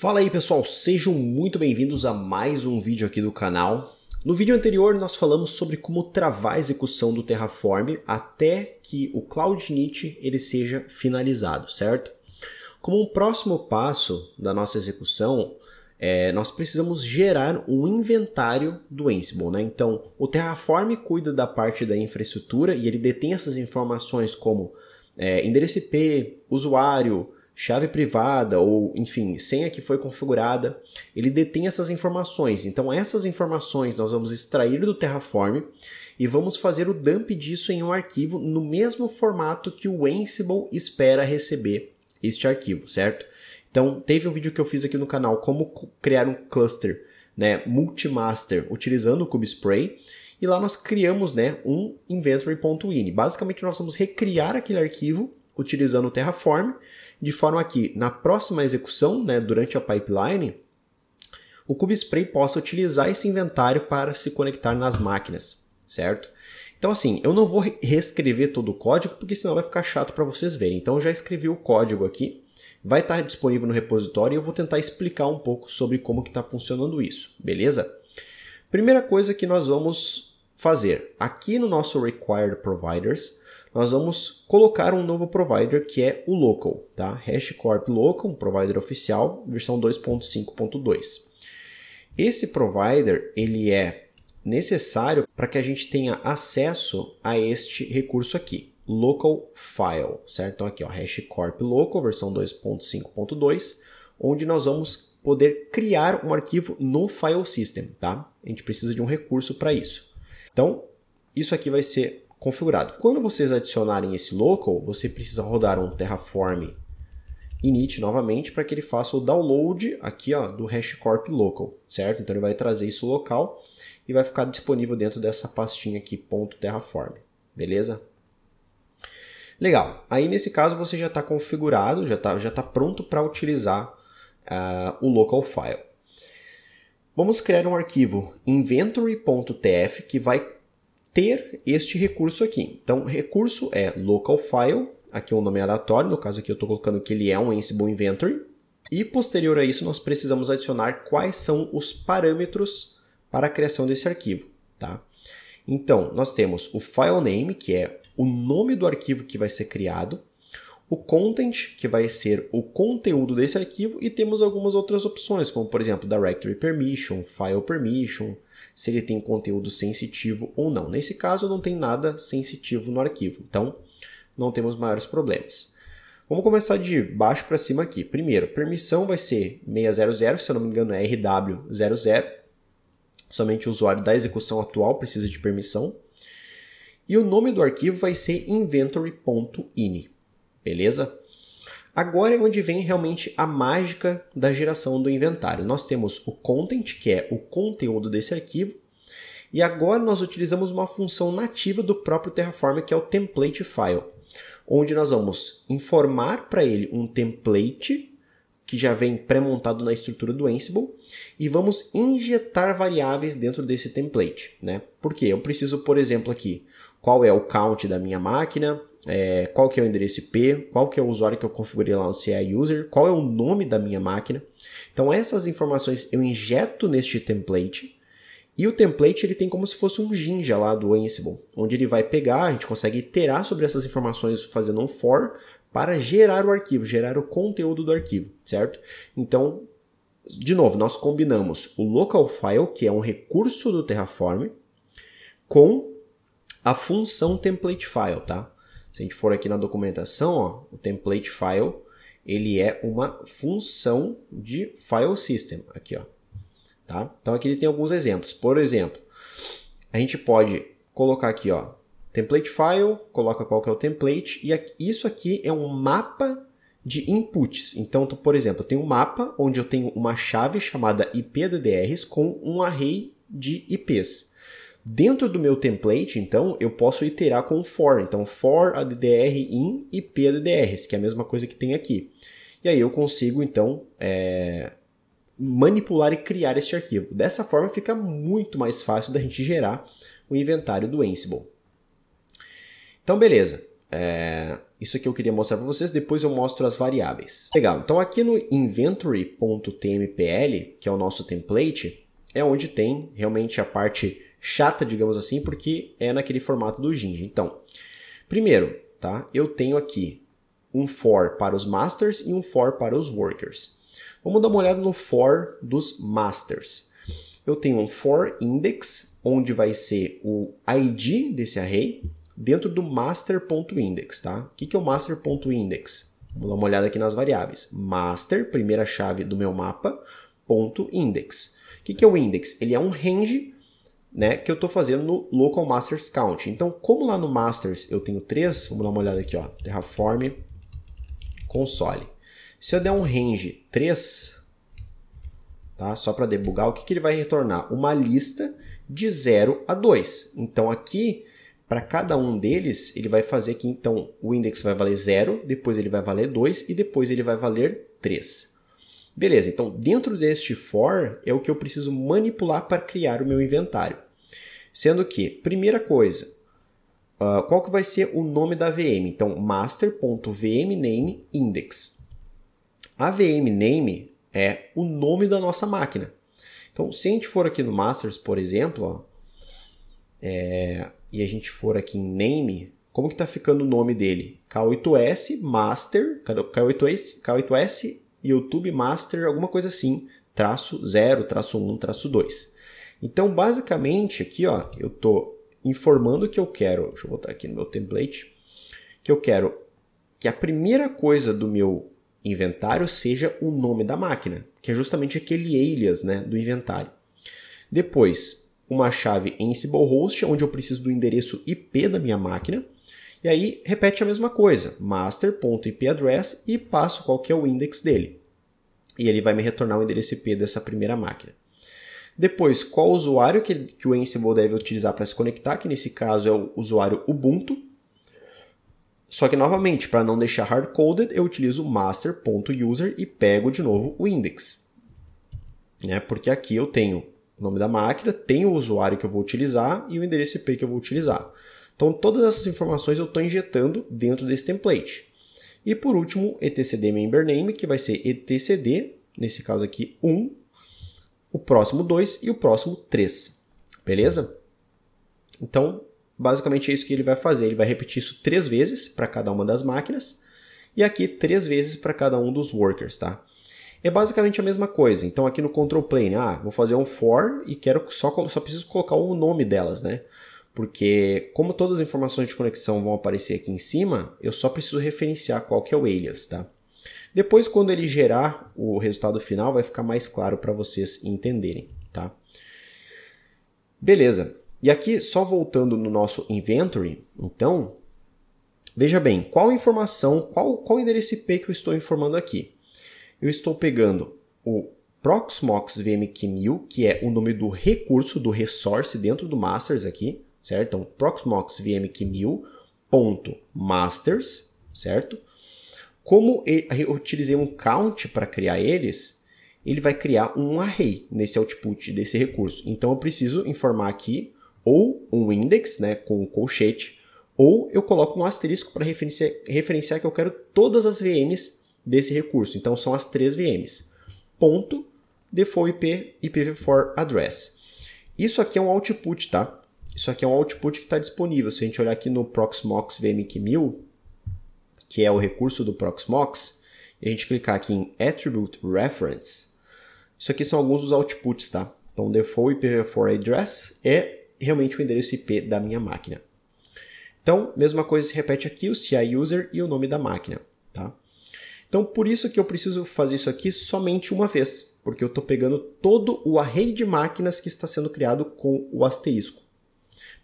Fala aí pessoal, sejam muito bem-vindos a mais um vídeo aqui do canal. No vídeo anterior nós falamos sobre como travar a execução do Terraform até que o Cloud Knit ele seja finalizado, certo? Como um próximo passo da nossa execução, é, nós precisamos gerar um inventário do Ansible. Né? Então, o Terraform cuida da parte da infraestrutura e ele detém essas informações como é, endereço IP, usuário, chave privada ou, enfim, senha que foi configurada, ele detém essas informações. Então, essas informações nós vamos extrair do Terraform e vamos fazer o dump disso em um arquivo no mesmo formato que o Ansible espera receber este arquivo, certo? Então, teve um vídeo que eu fiz aqui no canal como criar um cluster, né, multimaster, utilizando o Kubespray, e lá nós criamos, né, um inventory.ini. Basicamente, nós vamos recriar aquele arquivo utilizando o Terraform, de forma que na próxima execução, né, durante a pipeline, o CubeSpray possa utilizar esse inventário para se conectar nas máquinas, certo? Então assim, eu não vou reescrever todo o código porque senão vai ficar chato para vocês verem. Então eu já escrevi o código aqui, vai estar tá disponível no repositório e eu vou tentar explicar um pouco sobre como que está funcionando isso, beleza? Primeira coisa que nós vamos fazer? Aqui no nosso Required Providers, nós vamos colocar um novo provider que é o local, tá? HashCorp local, um provider oficial, versão 2.5.2. Esse provider, ele é necessário para que a gente tenha acesso a este recurso aqui, local file, certo? Então aqui, ó, HashCorp local, versão 2.5.2, onde nós vamos poder criar um arquivo no file system, tá? A gente precisa de um recurso para isso. Então, isso aqui vai ser configurado. Quando vocês adicionarem esse local, você precisa rodar um Terraform init novamente para que ele faça o download aqui ó, do HashiCorp local, certo? Então ele vai trazer isso local e vai ficar disponível dentro dessa pastinha aqui, .terraform, beleza? Legal, aí nesse caso você já está configurado, já está já tá pronto para utilizar uh, o local file. Vamos criar um arquivo inventory.tf que vai ter este recurso aqui. Então, recurso é local file, aqui é um nome aleatório, no caso aqui eu estou colocando que ele é um Ansible Inventory. E posterior a isso, nós precisamos adicionar quais são os parâmetros para a criação desse arquivo. Tá? Então, nós temos o file name, que é o nome do arquivo que vai ser criado, o content, que vai ser o conteúdo desse arquivo, e temos algumas outras opções, como por exemplo directory permission, file permission, se ele tem conteúdo sensitivo ou não. Nesse caso, não tem nada sensitivo no arquivo, então não temos maiores problemas. Vamos começar de baixo para cima aqui. Primeiro, permissão vai ser 600, se eu não me engano é RW00. Somente o usuário da execução atual precisa de permissão. E o nome do arquivo vai ser inventory.ini beleza? Agora é onde vem realmente a mágica da geração do inventário. Nós temos o content, que é o conteúdo desse arquivo, e agora nós utilizamos uma função nativa do próprio Terraform, que é o template file, onde nós vamos informar para ele um template que já vem pré-montado na estrutura do Ansible e vamos injetar variáveis dentro desse template, né? Porque eu preciso, por exemplo, aqui, qual é o count da minha máquina, é, qual que é o endereço IP, qual que é o usuário que eu configurei lá no CI User, qual é o nome da minha máquina. Então essas informações eu injeto neste template e o template ele tem como se fosse um Jinja lá do Ansible, onde ele vai pegar, a gente consegue iterar sobre essas informações fazendo um for para gerar o arquivo, gerar o conteúdo do arquivo, certo? Então, de novo, nós combinamos o local file, que é um recurso do Terraform, com a função template file, tá? Se a gente for aqui na documentação, ó, o template file, ele é uma função de file system aqui, ó. Tá? Então aqui ele tem alguns exemplos. Por exemplo, a gente pode colocar aqui, ó, template file, coloca qual que é o template e isso aqui é um mapa de inputs. Então, tu, por exemplo, eu tenho um mapa onde eu tenho uma chave chamada IPDDRs com um array de IPs. Dentro do meu template, então, eu posso iterar com for. Então, for addr in e paddrs, que é a mesma coisa que tem aqui. E aí eu consigo, então, é, manipular e criar este arquivo. Dessa forma, fica muito mais fácil da gente gerar o inventário do Ansible. Então, beleza. É, isso aqui eu queria mostrar para vocês, depois eu mostro as variáveis. Legal, então aqui no inventory.tmpl, que é o nosso template, é onde tem realmente a parte chata, digamos assim, porque é naquele formato do Ginge. Então, primeiro, tá? Eu tenho aqui um for para os masters e um for para os workers. Vamos dar uma olhada no for dos masters. Eu tenho um for index, onde vai ser o ID desse array dentro do master.index, tá? O que é o master.index? Vamos dar uma olhada aqui nas variáveis. Master, primeira chave do meu mapa, ponto index. O que é o index? Ele é um range né, que eu estou fazendo no Local Masters Count. Então, como lá no Masters eu tenho três, vamos dar uma olhada aqui, ó, Terraform console. Se eu der um range 3, tá, só para debugar, o que, que ele vai retornar? Uma lista de 0 a 2. Então, aqui, para cada um deles, ele vai fazer que então o index vai valer 0, depois ele vai valer 2 e depois ele vai valer 3. Beleza, então dentro deste for é o que eu preciso manipular para criar o meu inventário. Sendo que, primeira coisa, uh, qual que vai ser o nome da VM? Então, master.vmnameindex. index. A VM name é o nome da nossa máquina. Então, se a gente for aqui no masters, por exemplo, ó, é, e a gente for aqui em name, como que está ficando o nome dele? K8S master, K8S, K8S YouTube Master, alguma coisa assim, traço 0, traço 1, um, traço 2. Então, basicamente, aqui ó, eu estou informando que eu quero, deixa eu botar aqui no meu template, que eu quero que a primeira coisa do meu inventário seja o nome da máquina, que é justamente aquele alias né, do inventário. Depois, uma chave em Ansible Host, onde eu preciso do endereço IP da minha máquina, e aí repete a mesma coisa, master.ipaddress address e passo qual que é o index dele. E ele vai me retornar o endereço IP dessa primeira máquina. Depois, qual usuário que, que o Ansible deve utilizar para se conectar, que nesse caso é o usuário Ubuntu. Só que novamente, para não deixar hardcoded, eu utilizo master.user e pego de novo o index. Né? Porque aqui eu tenho o nome da máquina, tenho o usuário que eu vou utilizar e o endereço IP que eu vou utilizar. Então, todas essas informações eu estou injetando dentro desse template. E por último, etcd member name que vai ser etcd, nesse caso aqui 1, o próximo 2 e o próximo 3. Beleza? Então, basicamente é isso que ele vai fazer. Ele vai repetir isso três vezes para cada uma das máquinas e aqui três vezes para cada um dos workers, tá? É basicamente a mesma coisa. Então aqui no control plane, ah, vou fazer um for e quero só só preciso colocar o nome delas, né? porque como todas as informações de conexão vão aparecer aqui em cima, eu só preciso referenciar qual que é o alias, tá? Depois, quando ele gerar o resultado final, vai ficar mais claro para vocês entenderem, tá? Beleza. E aqui, só voltando no nosso inventory, então, veja bem, qual informação, qual, qual endereço IP que eu estou informando aqui? Eu estou pegando o Proxmox vmq 1000 que é o nome do recurso, do resource dentro do masters aqui, certo? Então, Proxmox VMQ 1000 ponto masters, certo? Como eu utilizei um count para criar eles, ele vai criar um array nesse output desse recurso. Então eu preciso informar aqui ou um index, né, com um colchete, ou eu coloco um asterisco para referenciar, referenciar que eu quero todas as VMs desse recurso. Então são as três VMs. Ponto default IP IPv4 address. Isso aqui é um output, tá? Isso aqui é um output que está disponível. Se a gente olhar aqui no Proxmox VMQ1000, que é o recurso do Proxmox, e a gente clicar aqui em Attribute Reference, isso aqui são alguns dos outputs, tá? Então, default IPv4 address é realmente o endereço IP da minha máquina. Então, mesma coisa se repete aqui, o CI user e o nome da máquina, tá? Então, por isso que eu preciso fazer isso aqui somente uma vez, porque eu estou pegando todo o array de máquinas que está sendo criado com o asterisco.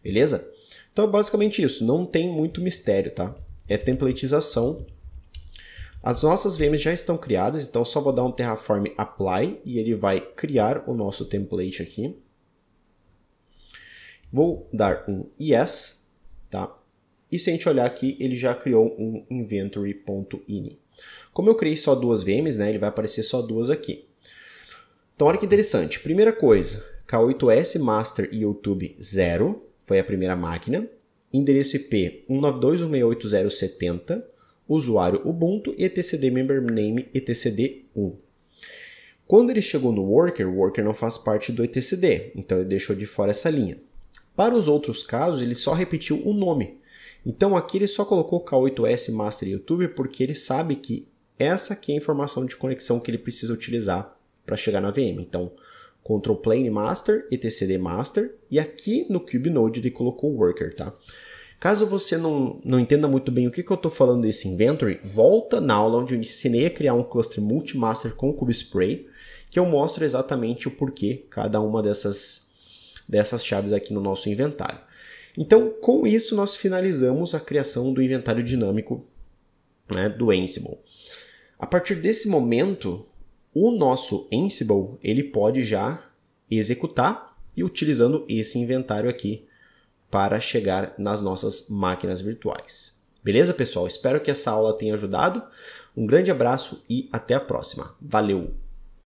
Beleza? Então é basicamente isso, não tem muito mistério, tá? É templatização. As nossas VMs já estão criadas, então só vou dar um Terraform Apply e ele vai criar o nosso template aqui. Vou dar um Yes, tá? E se a gente olhar aqui, ele já criou um inventory.ini. Como eu criei só duas VMs, né, ele vai aparecer só duas aqui. Então olha que interessante. Primeira coisa, K8S Master YouTube 0 foi a primeira máquina, endereço IP 192.168.0.70, usuário Ubuntu e etcd member name etcd1. Quando ele chegou no worker, o worker não faz parte do etcd, então ele deixou de fora essa linha. Para os outros casos, ele só repetiu o nome. Então aqui ele só colocou K8S Master YouTube porque ele sabe que essa aqui é a informação de conexão que ele precisa utilizar para chegar na VM. Então, Control Plane Master, etcd Master, e aqui no Cube Node ele colocou o Worker, tá? Caso você não, não entenda muito bem o que, que eu estou falando desse inventory, volta na aula onde eu ensinei a criar um cluster multimaster com CubeSpray, que eu mostro exatamente o porquê cada uma dessas, dessas chaves aqui no nosso inventário. Então, com isso, nós finalizamos a criação do inventário dinâmico né, do Ansible. A partir desse momento, o nosso Ansible ele pode já executar e utilizando esse inventário aqui para chegar nas nossas máquinas virtuais. Beleza, pessoal? Espero que essa aula tenha ajudado. Um grande abraço e até a próxima. Valeu!